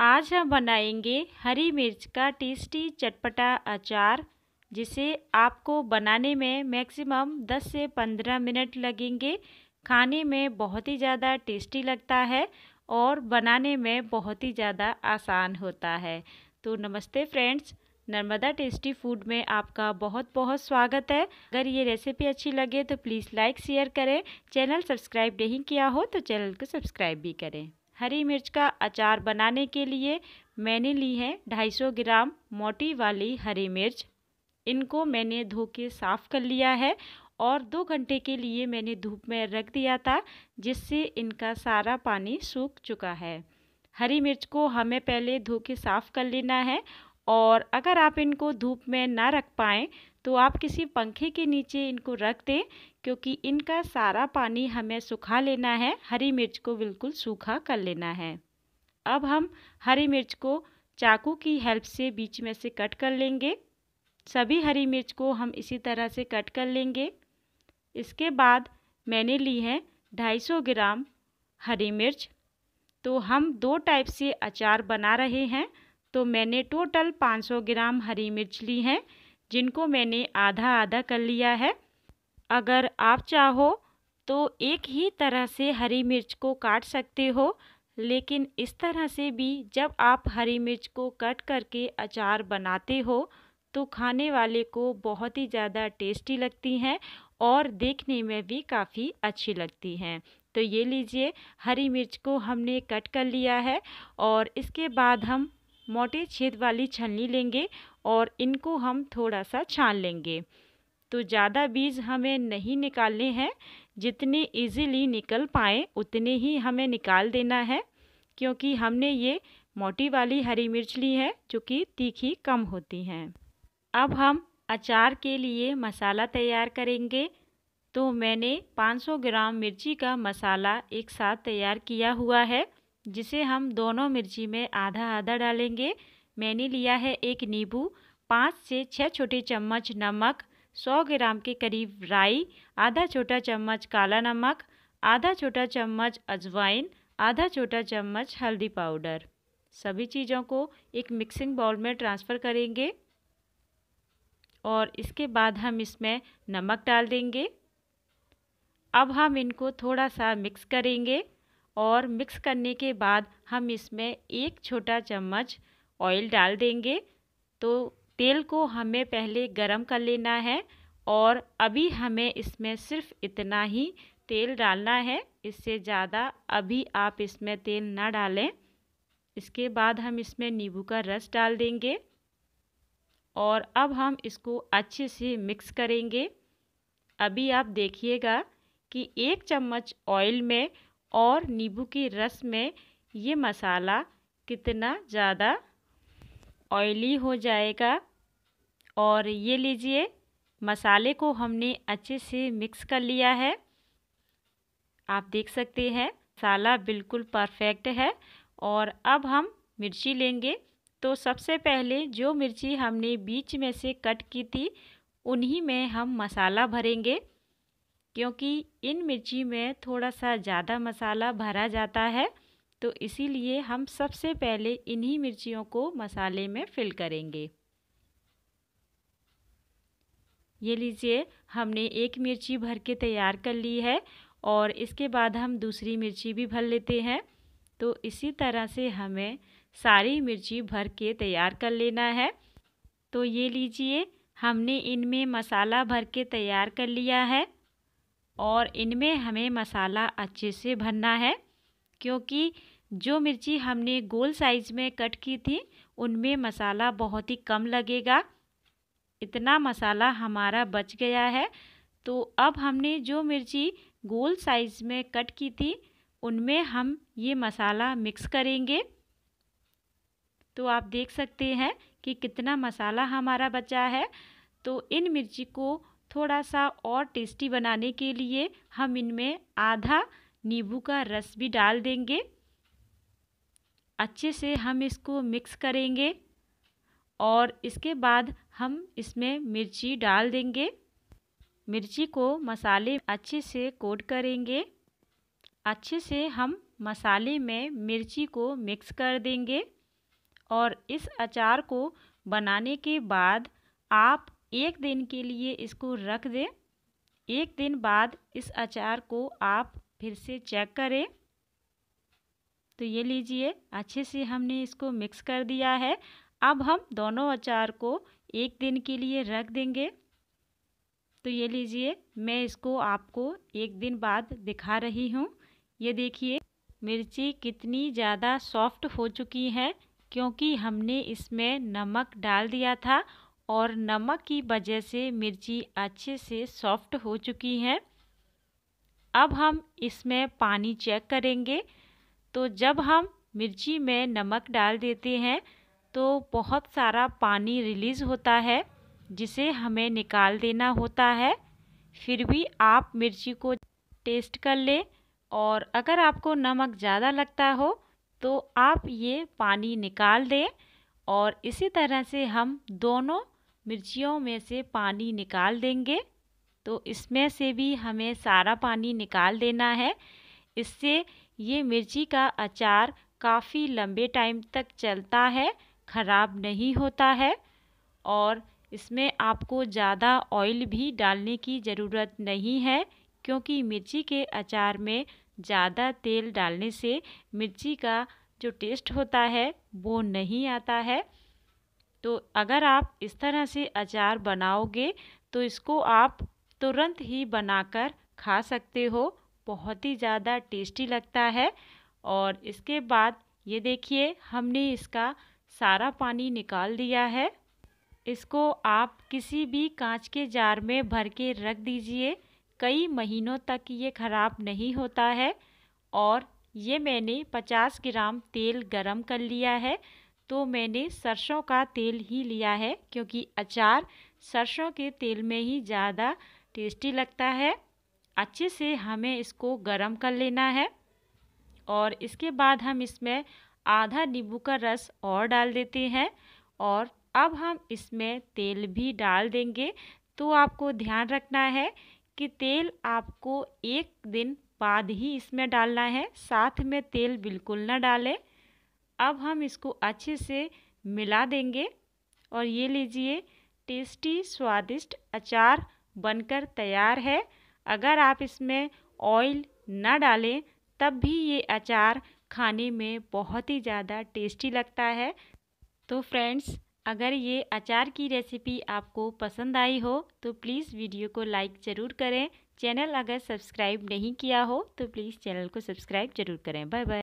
आज हम बनाएंगे हरी मिर्च का टेस्टी चटपटा अचार जिसे आपको बनाने में मैक्सिमम 10 से 15 मिनट लगेंगे खाने में बहुत ही ज़्यादा टेस्टी लगता है और बनाने में बहुत ही ज़्यादा आसान होता है तो नमस्ते फ्रेंड्स नर्मदा टेस्टी फूड में आपका बहुत बहुत स्वागत है अगर ये रेसिपी अच्छी लगे तो प्लीज़ लाइक शेयर करें चैनल सब्सक्राइब नहीं किया हो तो चैनल को सब्सक्राइब भी करें हरी मिर्च का अचार बनाने के लिए मैंने ली है 250 ग्राम मोटी वाली हरी मिर्च इनको मैंने धो के साफ़ कर लिया है और दो घंटे के लिए मैंने धूप में रख दिया था जिससे इनका सारा पानी सूख चुका है हरी मिर्च को हमें पहले धो के साफ़ कर लेना है और अगर आप इनको धूप में ना रख पाएँ तो आप किसी पंखे के नीचे इनको रख दें क्योंकि इनका सारा पानी हमें सुखा लेना है हरी मिर्च को बिल्कुल सूखा कर लेना है अब हम हरी मिर्च को चाकू की हेल्प से बीच में से कट कर लेंगे सभी हरी मिर्च को हम इसी तरह से कट कर लेंगे इसके बाद मैंने ली है 250 ग्राम हरी मिर्च तो हम दो टाइप से अचार बना रहे हैं तो मैंने टोटल 500 ग्राम हरी मिर्च ली हैं जिनको मैंने आधा आधा कर लिया है अगर आप चाहो तो एक ही तरह से हरी मिर्च को काट सकते हो लेकिन इस तरह से भी जब आप हरी मिर्च को कट करके अचार बनाते हो तो खाने वाले को बहुत ही ज़्यादा टेस्टी लगती हैं और देखने में भी काफ़ी अच्छी लगती हैं तो ये लीजिए हरी मिर्च को हमने कट कर लिया है और इसके बाद हम मोटे छेद वाली छलनी लेंगे और इनको हम थोड़ा सा छान लेंगे तो ज़्यादा बीज हमें नहीं निकालने हैं जितने इजीली निकल पाए उतने ही हमें निकाल देना है क्योंकि हमने ये मोटी वाली हरी मिर्च ली है जो कि तीखी कम होती हैं अब हम अचार के लिए मसाला तैयार करेंगे तो मैंने 500 ग्राम मिर्ची का मसाला एक साथ तैयार किया हुआ है जिसे हम दोनों मिर्ची में आधा आधा डालेंगे मैंने लिया है एक नींबू पाँच से छः छोटे चम्मच नमक सौ ग्राम के करीब राई आधा छोटा चम्मच काला नमक आधा छोटा चम्मच अजवाइन आधा छोटा चम्मच हल्दी पाउडर सभी चीज़ों को एक मिक्सिंग बाउल में ट्रांसफ़र करेंगे और इसके बाद हम इसमें नमक डाल देंगे अब हम इनको थोड़ा सा मिक्स करेंगे और मिक्स करने के बाद हम इसमें एक छोटा चम्मच ऑयल डाल देंगे तो तेल को हमें पहले गरम कर लेना है और अभी हमें इसमें सिर्फ इतना ही तेल डालना है इससे ज़्यादा अभी आप इसमें तेल ना डालें इसके बाद हम इसमें नींबू का रस डाल देंगे और अब हम इसको अच्छे से मिक्स करेंगे अभी आप देखिएगा कि एक चम्मच ऑयल में और नींबू के रस में ये मसाला कितना ज़्यादा ऑयली हो जाएगा और ये लीजिए मसाले को हमने अच्छे से मिक्स कर लिया है आप देख सकते हैं मसाला बिल्कुल परफेक्ट है और अब हम मिर्ची लेंगे तो सबसे पहले जो मिर्ची हमने बीच में से कट की थी उन्हीं में हम मसाला भरेंगे क्योंकि इन मिर्ची में थोड़ा सा ज़्यादा मसाला भरा जाता है तो इसीलिए हम सबसे पहले इन्हीं मिर्चियों को मसाले में फिल करेंगे ये लीजिए हमने एक मिर्ची भर के तैयार कर ली है और इसके बाद हम दूसरी मिर्ची भी भर लेते हैं तो इसी तरह से हमें सारी मिर्ची भर के तैयार कर लेना है तो ये लीजिए हमने इनमें मसाला भर के तैयार कर लिया है और इनमें हमें मसाला अच्छे से भरना है क्योंकि जो मिर्ची हमने गोल साइज़ में कट की थी उनमें मसाला बहुत ही कम लगेगा इतना मसाला हमारा बच गया है तो अब हमने जो मिर्ची गोल साइज़ में कट की थी उनमें हम ये मसाला मिक्स करेंगे तो आप देख सकते हैं कि कितना मसाला हमारा बचा है तो इन मिर्ची को थोड़ा सा और टेस्टी बनाने के लिए हम इनमें आधा नींबू का रस भी डाल देंगे अच्छे से हम इसको मिक्स करेंगे और इसके बाद हम इसमें मिर्ची डाल देंगे मिर्ची को मसाले अच्छे से कोट करेंगे अच्छे से हम मसाले में मिर्ची को मिक्स कर देंगे और इस अचार को बनाने के बाद आप एक दिन के लिए इसको रख दें एक दिन बाद इस अचार को आप फिर से चेक करें तो ये लीजिए अच्छे से हमने इसको मिक्स कर दिया है अब हम दोनों अचार को एक दिन के लिए रख देंगे तो ये लीजिए मैं इसको आपको एक दिन बाद दिखा रही हूँ ये देखिए मिर्ची कितनी ज़्यादा सॉफ्ट हो चुकी है क्योंकि हमने इसमें नमक डाल दिया था और नमक की वजह से मिर्ची अच्छे से सॉफ्ट हो चुकी है अब हम इसमें पानी चेक करेंगे तो जब हम मिर्ची में नमक डाल देते हैं तो बहुत सारा पानी रिलीज़ होता है जिसे हमें निकाल देना होता है फिर भी आप मिर्ची को टेस्ट कर लें और अगर आपको नमक ज़्यादा लगता हो तो आप ये पानी निकाल दें और इसी तरह से हम दोनों मिर्चियों में से पानी निकाल देंगे तो इसमें से भी हमें सारा पानी निकाल देना है इससे ये मिर्ची का अचार काफ़ी लंबे टाइम तक चलता है ख़राब नहीं होता है और इसमें आपको ज़्यादा ऑयल भी डालने की ज़रूरत नहीं है क्योंकि मिर्ची के अचार में ज़्यादा तेल डालने से मिर्ची का जो टेस्ट होता है वो नहीं आता है तो अगर आप इस तरह से अचार बनाओगे तो इसको आप तुरंत ही बनाकर खा सकते हो बहुत ही ज़्यादा टेस्टी लगता है और इसके बाद ये देखिए हमने इसका सारा पानी निकाल दिया है इसको आप किसी भी कांच के जार में भर के रख दीजिए कई महीनों तक ये ख़राब नहीं होता है और ये मैंने 50 ग्राम तेल गरम कर लिया है तो मैंने सरसों का तेल ही लिया है क्योंकि अचार सरसों के तेल में ही ज़्यादा टेस्टी लगता है अच्छे से हमें इसको गरम कर लेना है और इसके बाद हम इसमें आधा नींबू का रस और डाल देते हैं और अब हम इसमें तेल भी डाल देंगे तो आपको ध्यान रखना है कि तेल आपको एक दिन बाद ही इसमें डालना है साथ में तेल बिल्कुल ना डालें अब हम इसको अच्छे से मिला देंगे और ये लीजिए टेस्टी स्वादिष्ट अचार बनकर तैयार है अगर आप इसमें ऑयल ना डालें तब भी ये अचार खाने में बहुत ही ज़्यादा टेस्टी लगता है तो फ्रेंड्स अगर ये अचार की रेसिपी आपको पसंद आई हो तो प्लीज़ वीडियो को लाइक ज़रूर करें चैनल अगर सब्सक्राइब नहीं किया हो तो प्लीज़ चैनल को सब्सक्राइब ज़रूर करें बाय बाय